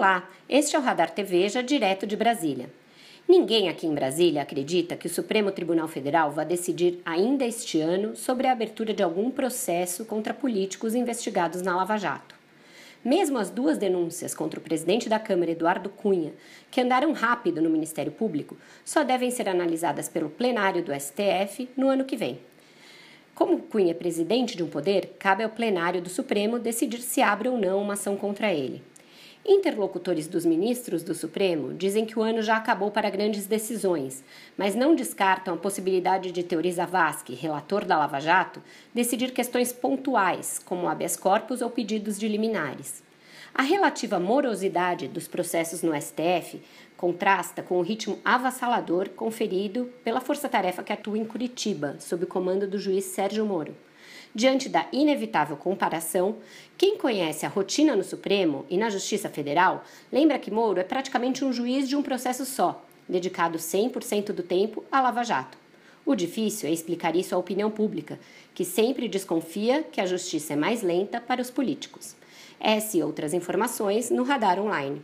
Olá, este é o Radar TV já direto de Brasília. Ninguém aqui em Brasília acredita que o Supremo Tribunal Federal vá decidir ainda este ano sobre a abertura de algum processo contra políticos investigados na Lava Jato. Mesmo as duas denúncias contra o presidente da Câmara, Eduardo Cunha, que andaram rápido no Ministério Público, só devem ser analisadas pelo plenário do STF no ano que vem. Como Cunha é presidente de um poder, cabe ao plenário do Supremo decidir se abre ou não uma ação contra ele. Interlocutores dos ministros do Supremo dizem que o ano já acabou para grandes decisões, mas não descartam a possibilidade de Teoriza Vasque, relator da Lava Jato, decidir questões pontuais, como habeas corpus ou pedidos de liminares. A relativa morosidade dos processos no STF contrasta com o ritmo avassalador conferido pela força-tarefa que atua em Curitiba, sob o comando do juiz Sérgio Moro. Diante da inevitável comparação, quem conhece a rotina no Supremo e na Justiça Federal lembra que Moro é praticamente um juiz de um processo só, dedicado 100% do tempo à Lava Jato. O difícil é explicar isso à opinião pública, que sempre desconfia que a justiça é mais lenta para os políticos. Essas e outras informações no Radar Online.